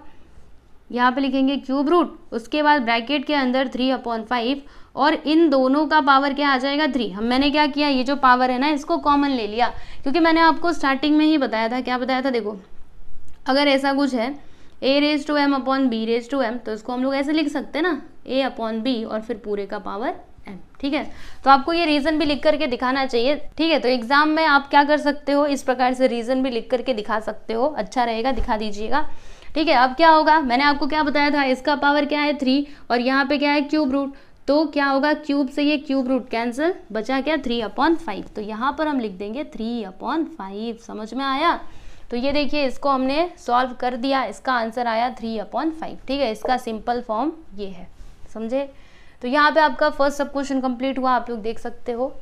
यहाँ पे लिखेंगे क्यूब रूट उसके बाद ब्रैकेट के अंदर थ्री अपॉन फाइव और इन दोनों का पावर क्या आ जाएगा थ्री हम मैंने क्या किया ये जो पावर है ना इसको कॉमन ले लिया क्योंकि मैंने आपको स्टार्टिंग में ही बताया था क्या बताया था देखो अगर ऐसा कुछ है ए raise to M upon B raise to M तो इसको हम लोग ऐसे लिख सकते हैं ना ए अपॉन बी और फिर पूरे का पावर एम ठीक है तो आपको ये रीज़न भी लिख करके दिखाना चाहिए ठीक है तो एग्ज़ाम में आप क्या कर सकते हो इस प्रकार से रीज़न भी लिख करके दिखा सकते हो अच्छा रहेगा दिखा दीजिएगा ठीक है अब क्या होगा मैंने आपको क्या बताया था इसका पावर क्या है थ्री और यहाँ पे क्या है क्यूब रूट तो क्या होगा क्यूब से ये क्यूब रूट कैंसिल बचा क्या थ्री अपॉन फाइव तो यहाँ पर हम लिख देंगे थ्री अपॉन फाइव समझ में आया तो ये देखिए इसको हमने सॉल्व कर दिया इसका आंसर आया थ्री अपॉन फाइव ठीक है इसका सिंपल फॉर्म ये है समझे तो यहाँ पे आपका फर्स्ट सब क्वेश्चन कंप्लीट हुआ आप लोग देख सकते हो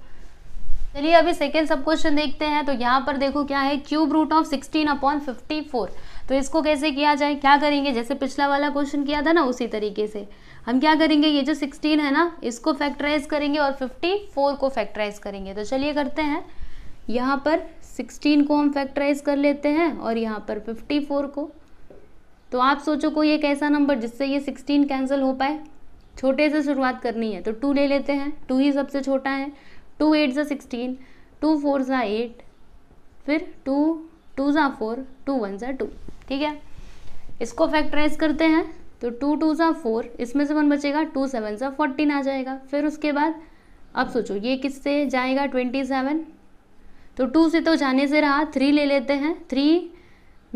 चलिए अभी सेकेंड सब क्वेश्चन देखते हैं तो यहाँ पर देखो क्या है cube root of sixteen upon fifty four तो इसको कैसे किया जाए क्या करेंगे जैसे पिछला वाला क्वेश्चन किया था ना उसी तरीके से हम क्या करेंगे ये जो सिक्सटीन है ना इसको फैक्टराइज करेंगे और फिफ्टी फोर को फैक्टराइज करेंगे तो चलिए करते हैं यहाँ पर सिक्सटीन को हम फैक्टराइज कर लेते हैं और यहाँ पर फिफ्टी फोर को तो आप सोचो कोई एक ऐसा नंबर जिससे ये सिक्सटीन कैंसिल हो पाए छोटे से शुरुआत करनी है तो टू ले लेते हैं टू ही सबसे छोटा है टू एट ज़ा सिक्सटीन टू फोर ज़ा एट फिर टू टू ज़ा फोर टू वन ज़ा टू ठीक है इसको फैक्टराइज करते हैं तो टू टू ज़ा फोर इसमें से वन बचेगा टू सेवन ज़ा फोर्टीन आ जाएगा फिर उसके बाद अब सोचो ये किससे जाएगा ट्वेंटी सेवन तो टू से तो जाने से रहा थ्री ले लेते हैं थ्री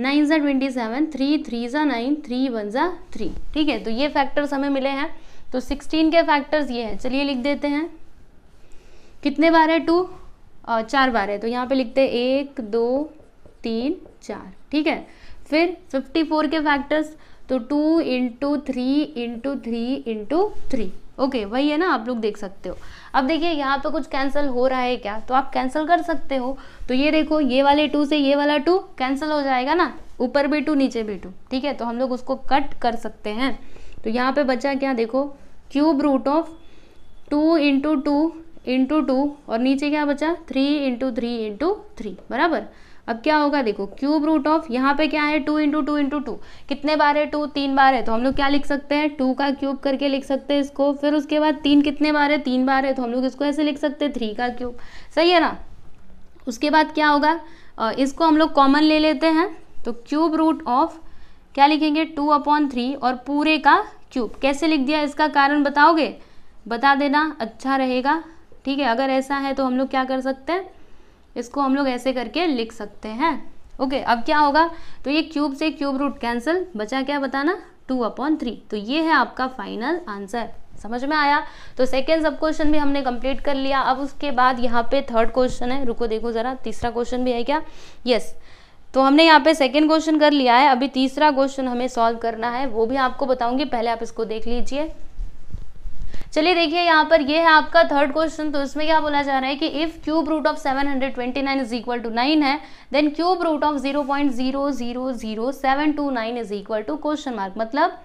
नाइन ज़ा ट्वेंटी सेवन थ्री थ्री ज़ा नाइन थ्री वन ज़ा थ्री ठीक है तो ये फैक्टर्स हमें मिले हैं तो सिक्सटीन के फैक्टर्स ये हैं चलिए लिख देते हैं कितने बार है टू और चार बार है तो यहाँ पे लिखते हैं एक दो तीन चार ठीक है फिर फिफ्टी फोर के फैक्टर्स तो two into three into three into three okay वही है ना आप लोग देख सकते हो अब देखिए यहाँ पे कुछ कैंसिल हो रहा है क्या तो आप कैंसिल कर सकते हो तो ये देखो ये वाले टू से ये वाला टू कैंसिल हो जाएगा ना ऊपर भी टू नीचे भी टू ठीक है तो हम लोग उसको कट कर सकते हैं तो यहाँ पे बचा क्या देखो cube root of two into two into two और नीचे क्या बचा three into three into three बराबर अब क्या होगा देखो क्यूब रूट ऑफ यहाँ पे क्या है two into two into two कितने बार है टू तीन बार है तो हम लोग क्या लिख सकते हैं टू का क्यूब करके लिख सकते हैं इसको फिर उसके बाद तीन कितने बार है तीन बार है तो हम लोग इसको ऐसे लिख सकते हैं थ्री का क्यूब सही है ना उसके बाद क्या होगा इसको हम लोग कॉमन ले लेते हैं तो क्यूब रूट ऑफ क्या लिखेंगे टू अपॉन थ्री और पूरे का क्यूब कैसे लिख दिया इसका कारण बताओगे बता देना अच्छा रहेगा ठीक है अगर ऐसा है तो हम लोग क्या कर सकते हैं इसको हम लोग ऐसे करके लिख सकते हैं ओके okay, अब क्या होगा तो ये क्यूब से क्यूब रूट कैंसिल बचा क्या बताना टू अपॉन थ्री तो ये है आपका फाइनल आंसर समझ में आया तो सेकेंड सब क्वेश्चन भी हमने कंप्लीट कर लिया अब उसके बाद यहाँ पे थर्ड क्वेश्चन है रुको देखो ज़रा तीसरा क्वेश्चन भी है क्या यस तो हमने यहाँ पे सेकेंड क्वेश्चन कर लिया है अभी तीसरा क्वेश्चन हमें सॉल्व करना है वो भी आपको बताऊंगी पहले आप इसको देख लीजिए चलिए देखिए यहाँ पर ये है आपका थर्ड क्वेश्चन तो इसमें क्या बोला जा रहा है कि if cube root of seven hundred twenty nine is equal to nine है then cube root of zero point zero zero zero seven two nine is equal to question mark मतलब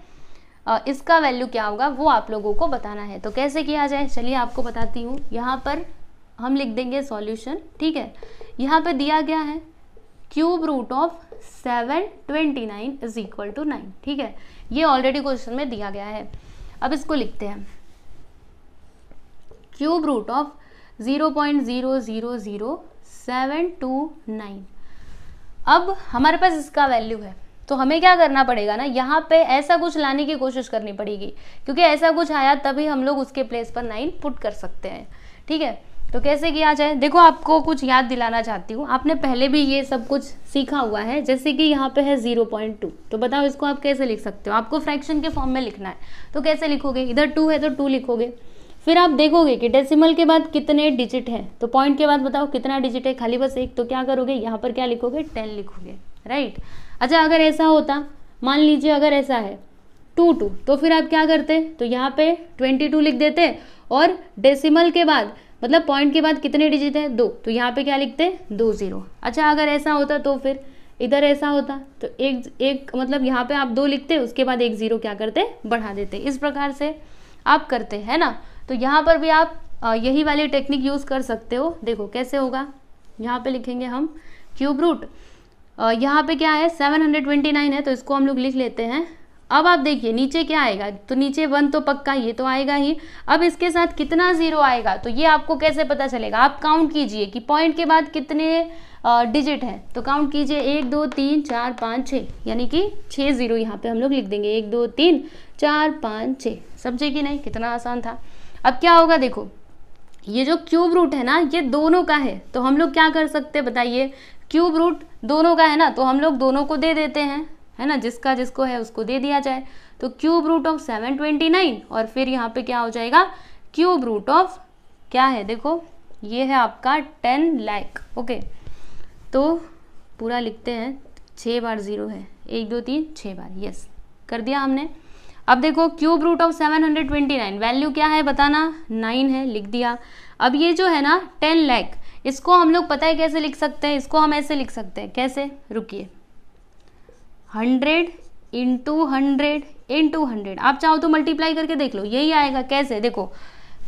इसका वैल्यू क्या होगा वो आप लोगों को बताना है तो कैसे किया जाए चलिए आपको बताती हूँ यहाँ पर हम लिख देंगे सॉल्यूशन ठीक है यहाँ पर दिया गया है cube root of seven twenty nine is equal to nine ठीक है ये ऑलरेडी क्वेश्चन में दिया गया है अब इसको लिखते हैं cube root of zero point zero zero zero seven two nine अब हमारे पास इसका वैल्यू है तो हमें क्या करना पड़ेगा ना यहाँ पे ऐसा कुछ लाने की कोशिश करनी पड़ेगी क्योंकि ऐसा कुछ आया तभी हम लोग उसके प्लेस पर नाइन पुट कर सकते हैं ठीक है तो कैसे किया जाए देखो आपको कुछ याद दिलाना चाहती हूँ आपने पहले भी ये सब कुछ सीखा हुआ है जैसे कि यहाँ पे है ज़ीरो पॉइंट टू तो बताओ इसको आप कैसे लिख सकते हो आपको फ्रैक्शन के फॉर्म में लिखना है तो कैसे लिखोगे इधर टू है तो टू लिखोगे फिर आप देखोगे कि डेसिमल के बाद कितने डिजिट हैं तो पॉइंट के बाद बताओ कितना डिजिट है खाली बस एक तो क्या करोगे यहाँ पर क्या लिखोगे टेन लिखोगे राइट अच्छा अगर ऐसा होता मान लीजिए अगर ऐसा है टू टू तो फिर आप क्या करते तो यहाँ पे ट्वेंटी टू लिख देते और डेसिमल के बाद मतलब पॉइंट के बाद कितने डिजिट है दो तो यहाँ पे क्या लिखते दो ज़ीरो अच्छा अगर ऐसा होता तो फिर इधर ऐसा होता तो एक एक मतलब यहाँ पे आप दो लिखते उसके बाद एक ज़ीरो क्या करते बढ़ा देते इस प्रकार से आप करते है ना तो यहाँ पर भी आप यही वाली टेक्निक यूज़ कर सकते हो देखो कैसे होगा यहाँ पे लिखेंगे हम क्यूब रूट यहाँ पे क्या है 729 है तो इसको हम लोग लिख लेते हैं अब आप देखिए नीचे क्या आएगा तो नीचे वन तो पक्का ये तो आएगा ही अब इसके साथ कितना ज़ीरो आएगा तो ये आपको कैसे पता चलेगा आप काउंट कीजिए कि पॉइंट के बाद कितने डिजिट है तो काउंट कीजिए एक दो तीन चार पाँच छः यानी कि छः ज़ीरो यहाँ पे हम लोग लिख देंगे एक दो तीन चार पाँच छः समझे कि नहीं कितना आसान था अब क्या होगा देखो ये जो क्यूब रूट है ना ये दोनों का है तो हम लोग क्या कर सकते हैं बताइए क्यूब रूट दोनों का है ना तो हम लोग दोनों को दे देते हैं है ना जिसका जिसको है उसको दे दिया जाए तो cube root of seven twenty nine और फिर यहाँ पे क्या हो जाएगा क्यूब रूट ऑफ क्या है देखो ये है आपका टेन लैक ओके तो पूरा लिखते हैं छः बार ज़ीरो है एक दो तीन छः बार यस कर दिया हमने अब देखो cube root of seven hundred twenty nine value क्या है बताना नाइन है लिख दिया अब ये जो है ना टेन लैक इसको हम लोग पता है कैसे लिख सकते हैं इसको हम ऐसे लिख सकते हैं कैसे रुकिए hundred into hundred into hundred आप चाहो तो मल्टीप्लाई करके देख लो यही आएगा कैसे देखो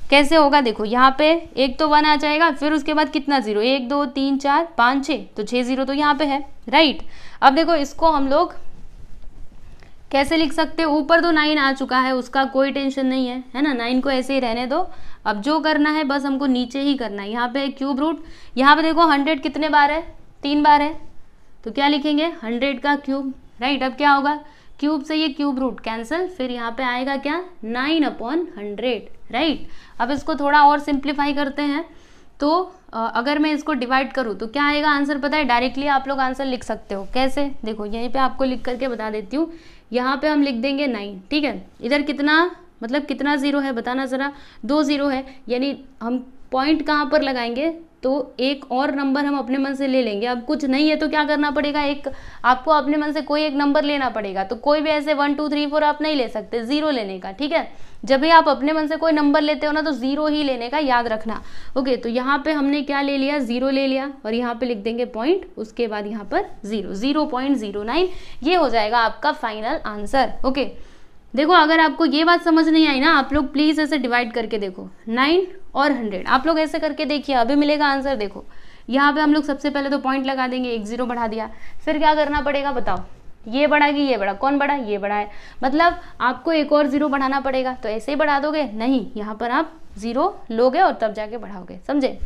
कैसे होगा देखो यहाँ पे एक तो वन आ जाएगा फिर उसके बाद कितना जीरो एक दो तीन चार पाँच छः तो छः जीरो तो यहाँ पे है राइट अब देखो इसको हम लोग कैसे लिख सकते हो ऊपर तो नाइन आ चुका है उसका कोई टेंशन नहीं है है ना नाइन को ऐसे ही रहने दो अब जो करना है बस हमको नीचे ही करना है यहाँ पे क्यूब रूट यहाँ पे देखो हंड्रेड कितने बार है तीन बार है तो क्या लिखेंगे हंड्रेड का क्यूब राइट अब क्या होगा क्यूब से ये क्यूब रूट कैंसिल फिर यहाँ पे आएगा क्या नाइन अपॉन हंड्रेड राइट अब इसको थोड़ा और सिंप्लीफाई करते हैं तो अगर मैं इसको डिवाइड करूँ तो क्या आएगा आंसर पता है डायरेक्टली आप लोग आंसर लिख सकते हो कैसे देखो यहीं पे आपको लिख करके बता देती हूँ यहाँ पे हम लिख देंगे नाइन ठीक है इधर कितना मतलब कितना ज़ीरो है बताना ज़रा दो ज़ीरो है यानी हम पॉइंट कहाँ पर लगाएंगे तो एक और नंबर हम अपने मन से ले लेंगे अब कुछ नहीं है तो क्या करना पड़ेगा एक आपको अपने मन से कोई एक नंबर लेना पड़ेगा तो कोई भी ऐसे वन टू थ्री फोर आप नहीं ले सकते ज़ीरो लेने का ठीक है जब भी आप अपने मन से कोई नंबर लेते हो ना तो ज़ीरो ही लेने का याद रखना ओके तो यहाँ पे हमने क्या ले लिया ज़ीरो ले लिया और यहाँ पे लिख देंगे पॉइंट उसके बाद यहाँ पर zero zero point zero nine ये हो जाएगा आपका फाइनल आंसर ओके देखो अगर आपको ये बात समझ नहीं आई ना आप लोग प्लीज़ ऐसे डिवाइड करके देखो नाइन और हंड्रेड आप लोग ऐसे करके देखिए अभी मिलेगा आंसर देखो यहाँ पे हम लोग सबसे पहले तो पॉइंट लगा देंगे एक ज़ीरो बढ़ा दिया फिर क्या करना पड़ेगा बताओ ये बढ़ा कि ये बढ़ा कौन बढ़ा ये बढ़ा है मतलब आपको एक और ज़ीरो बढ़ाना पड़ेगा तो ऐसे ही बढ़ा दोगे नहीं यहाँ पर आप ज़ीरो लोगे और तब जाके बढ़ाओगे समझे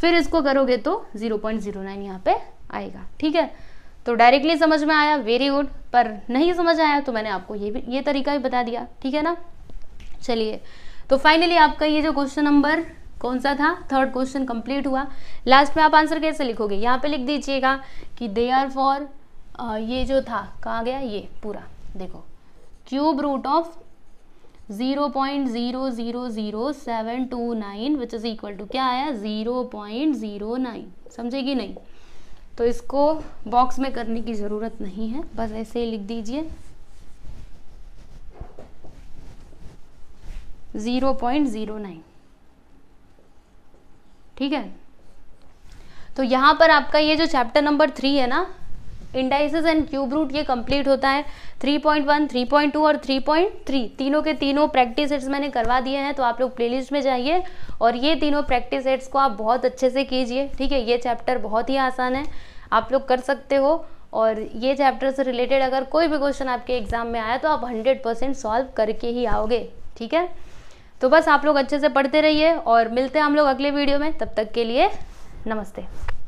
फिर इसको करोगे तो ज़ीरो पॉइंट ज़ीरो नाइन यहाँ पे आएगा ठीक है तो डायरेक्टली समझ में आया वेरी गुड पर नहीं समझ आया तो मैंने आपको ये भी ये तरीका भी बता दिया ठीक है ना चलिए तो फाइनली आपका ये जो क्वेश्चन नंबर कौन सा था थर्ड क्वेश्चन कंप्लीट हुआ लास्ट में आप आंसर कैसे लिखोगे यहाँ पे लिख दीजिएगा कि दे आर फॉर ये जो था कहा गया ये पूरा देखो cube root of zero point zero zero zero seven two nine which is equal to क्या आया जीरो पॉइंट जीरो नाइन समझेगी नहीं तो इसको बॉक्स में करने की ज़रूरत नहीं है बस ऐसे ही लिख दीजिए ज़ीरो पॉइंट ज़ीरो नाइन ठीक है तो यहाँ पर आपका ये जो चैप्टर नंबर थ्री है ना इंडाइसिस एंड क्यूब रूट ये कंप्लीट होता है 3.1, 3.2 और 3.3 तीनों के तीनों प्रैक्टिस सेट्स मैंने करवा दिए हैं तो आप लोग प्लेलिस्ट में जाइए और ये तीनों प्रैक्टिस सेट्स को आप बहुत अच्छे से कीजिए ठीक है ये चैप्टर बहुत ही आसान है आप लोग कर सकते हो और ये चैप्टर से रिलेटेड अगर कोई भी क्वेश्चन आपके एग्जाम में आया तो आप हंड्रेड परसेंट सॉल्व करके ही आओगे ठीक है तो बस आप लोग अच्छे से पढ़ते रहिए और मिलते हैं हम लोग अगले वीडियो में तब तक के लिए नमस्ते